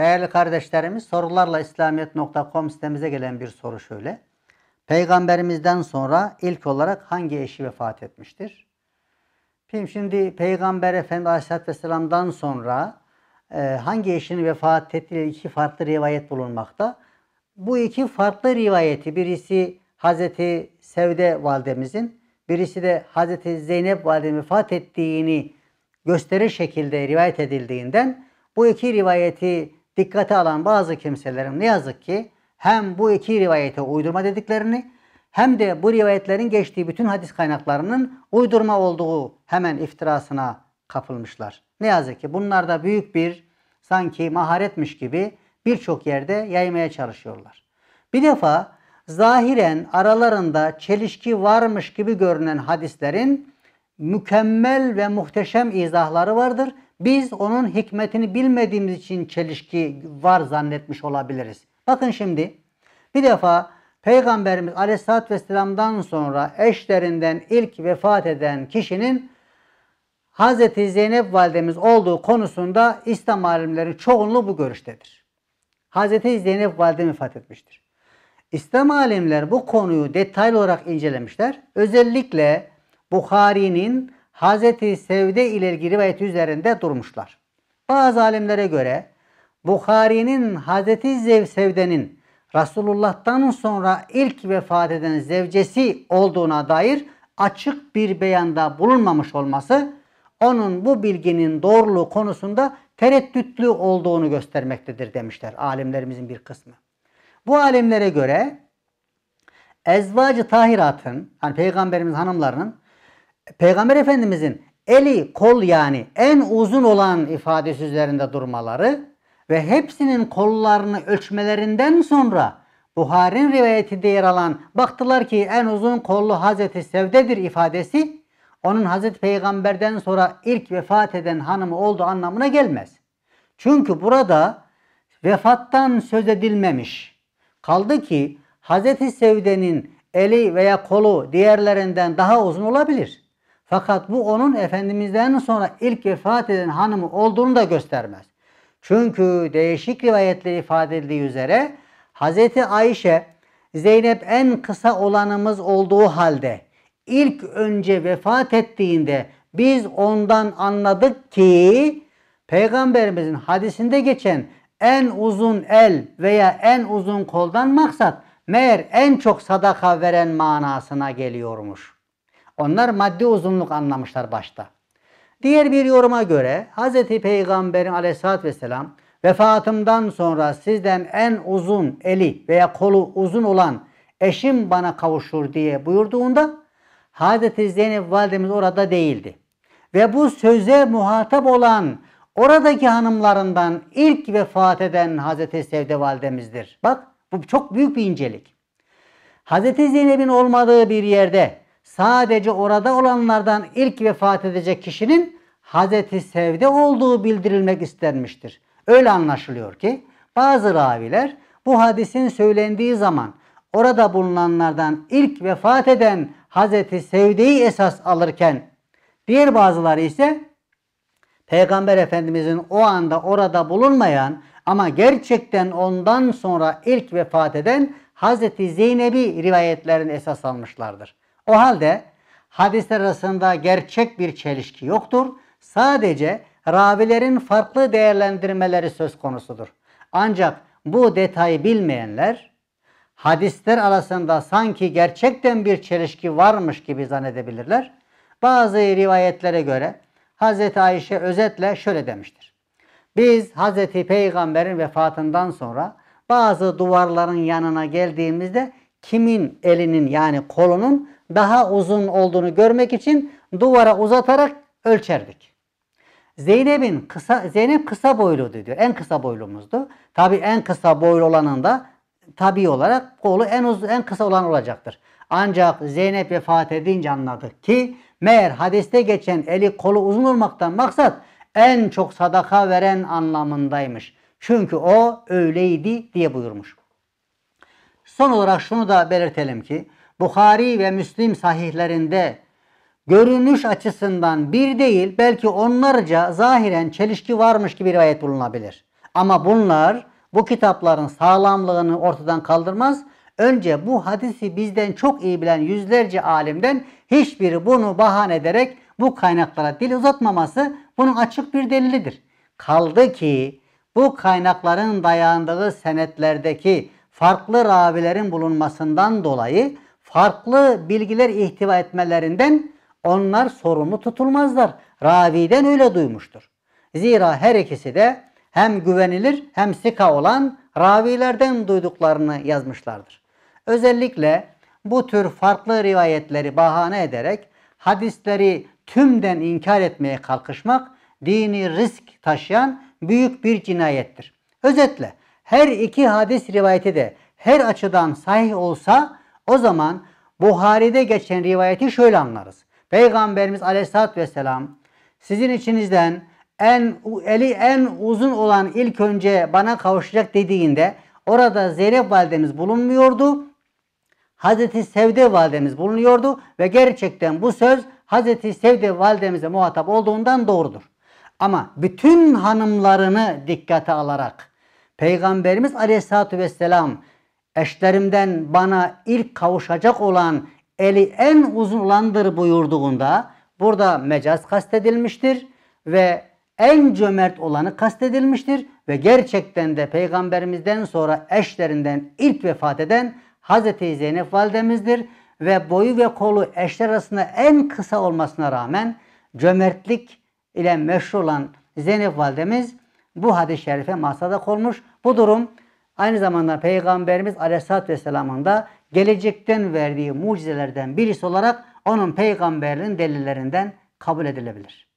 Değerli kardeşlerimiz sorularla İslamiyet.com sitemize gelen bir soru şöyle. Peygamberimizden sonra ilk olarak hangi eşi vefat etmiştir? Şimdi Peygamber Efendimiz Aleyhisselatü Vesselam'dan sonra e, hangi eşinin vefat ettiği iki farklı rivayet bulunmakta. Bu iki farklı rivayeti birisi Hazreti Sevde validemizin, birisi de Hazreti Zeynep validemizin vefat ettiğini gösterir şekilde rivayet edildiğinden bu iki rivayeti dikkate alan bazı kimselerin ne yazık ki hem bu iki rivayete uydurma dediklerini hem de bu rivayetlerin geçtiği bütün hadis kaynaklarının uydurma olduğu hemen iftirasına kapılmışlar. Ne yazık ki bunlar da büyük bir sanki maharetmiş gibi birçok yerde yaymaya çalışıyorlar. Bir defa zahiren aralarında çelişki varmış gibi görünen hadislerin mükemmel ve muhteşem izahları vardır biz onun hikmetini bilmediğimiz için çelişki var zannetmiş olabiliriz. Bakın şimdi bir defa Peygamberimiz Aleyhisselatü Vesselam'dan sonra eşlerinden ilk vefat eden kişinin Hz. Zeynep validemiz olduğu konusunda İslam alimleri çoğunluğu bu görüştedir. Hz. Zeynep valide vefat etmiştir. İslam alimler bu konuyu detaylı olarak incelemişler. Özellikle Bukhari'nin Hazreti Sevde ile ilgili rivayet üzerinde durmuşlar. Bazı alimlere göre Bukhari'nin Hazreti Zev Sevde'nin Resulullah'tan sonra ilk vefat eden zevcesi olduğuna dair açık bir beyanda bulunmamış olması onun bu bilginin doğruluğu konusunda tereddütlü olduğunu göstermektedir demişler alimlerimizin bir kısmı. Bu alimlere göre ezvacı tahiratın yani peygamberimiz hanımlarının Peygamber Efendimizin eli kol yani en uzun olan ifadesi üzerinde durmaları ve hepsinin kollarını ölçmelerinden sonra Buhar'in rivayetinde yer alan baktılar ki en uzun kollu Hazreti Sevde'dir ifadesi onun Hazreti Peygamber'den sonra ilk vefat eden hanımı olduğu anlamına gelmez. Çünkü burada vefattan söz edilmemiş. Kaldı ki Hazreti Sevde'nin eli veya kolu diğerlerinden daha uzun olabilir. Fakat bu onun Efendimiz'den sonra ilk vefat eden hanımı olduğunu da göstermez. Çünkü değişik rivayetle ifade edildiği üzere Hz. Ayşe Zeynep en kısa olanımız olduğu halde ilk önce vefat ettiğinde biz ondan anladık ki Peygamberimizin hadisinde geçen en uzun el veya en uzun koldan maksat meğer en çok sadaka veren manasına geliyormuş.'' Onlar maddi uzunluk anlamışlar başta. Diğer bir yoruma göre Hz. Peygamberin aleyhissalatü vesselam vefatımdan sonra sizden en uzun eli veya kolu uzun olan eşim bana kavuşur diye buyurduğunda Hz. Zeynep validemiz orada değildi. Ve bu söze muhatap olan oradaki hanımlarından ilk vefat eden Hz. Sevde validemizdir. Bak bu çok büyük bir incelik. Hz. Zeynep'in olmadığı bir yerde sadece orada olanlardan ilk vefat edecek kişinin Hazreti Sevde olduğu bildirilmek istenmiştir. Öyle anlaşılıyor ki bazı raviler bu hadisin söylendiği zaman orada bulunanlardan ilk vefat eden Hazreti Sevde'yi esas alırken diğer bazıları ise Peygamber Efendimizin o anda orada bulunmayan ama gerçekten ondan sonra ilk vefat eden Hazreti Zeynep'i rivayetlerin esas almışlardır. O halde hadisler arasında gerçek bir çelişki yoktur. Sadece ravilerin farklı değerlendirmeleri söz konusudur. Ancak bu detayı bilmeyenler hadisler arasında sanki gerçekten bir çelişki varmış gibi zannedebilirler. Bazı rivayetlere göre Hz. Ayşe özetle şöyle demiştir. Biz Hz. Peygamber'in vefatından sonra bazı duvarların yanına geldiğimizde kimin elinin yani kolunun daha uzun olduğunu görmek için duvara uzatarak ölçerdik. Zeynep'in kısa Zeynep kısa boyluydu diyor. En kısa boylumuzdu. Tabi en kısa boylu olanın da tabi olarak kolu en uzun en kısa olan olacaktır. Ancak Zeynep vefat edince anladık ki meğer hadiste geçen eli kolu uzun olmaktan maksat en çok sadaka veren anlamındaymış. Çünkü o öyleydi diye buyurmuş. Son olarak şunu da belirtelim ki Bukhari ve Müslim sahihlerinde görünüş açısından bir değil belki onlarca zahiren çelişki varmış gibi rivayet bulunabilir. Ama bunlar bu kitapların sağlamlığını ortadan kaldırmaz. Önce bu hadisi bizden çok iyi bilen yüzlerce alimden hiçbiri bunu bahane ederek bu kaynaklara dil uzatmaması bunun açık bir delilidir. Kaldı ki bu kaynakların dayandığı senetlerdeki farklı ravilerin bulunmasından dolayı farklı bilgiler ihtiva etmelerinden onlar sorumlu tutulmazlar. Raviden öyle duymuştur. Zira her ikisi de hem güvenilir hem sika olan ravilerden duyduklarını yazmışlardır. Özellikle bu tür farklı rivayetleri bahane ederek hadisleri tümden inkar etmeye kalkışmak dini risk taşıyan büyük bir cinayettir. Özetle her iki hadis rivayeti de her açıdan sahih olsa o zaman Buhari'de geçen rivayeti şöyle anlarız. Peygamberimiz Aleyhisselatü vesselam sizin içinizden en eli en uzun olan ilk önce bana kavuşacak dediğinde orada Zeynep validemiz bulunmuyordu. Hazreti Sevde validemiz bulunuyordu ve gerçekten bu söz Hazreti Sevde validemize muhatap olduğundan doğrudur. Ama bütün hanımlarını dikkate alarak Peygamberimiz Aleyhisselatü Vesselam eşlerimden bana ilk kavuşacak olan eli en uzun olandır buyurduğunda burada mecaz kastedilmiştir ve en cömert olanı kastedilmiştir ve gerçekten de peygamberimizden sonra eşlerinden ilk vefat eden Hazreti Zeynep validemizdir ve boyu ve kolu eşler arasında en kısa olmasına rağmen cömertlik ile meşhur olan Zeynep validemiz bu hadis-i şerife masadak olmuş. Bu durum aynı zamanda Peygamberimiz Aleyhisselatü Vesselam'ın da gelecekten verdiği mucizelerden birisi olarak onun peygamberliğin delillerinden kabul edilebilir.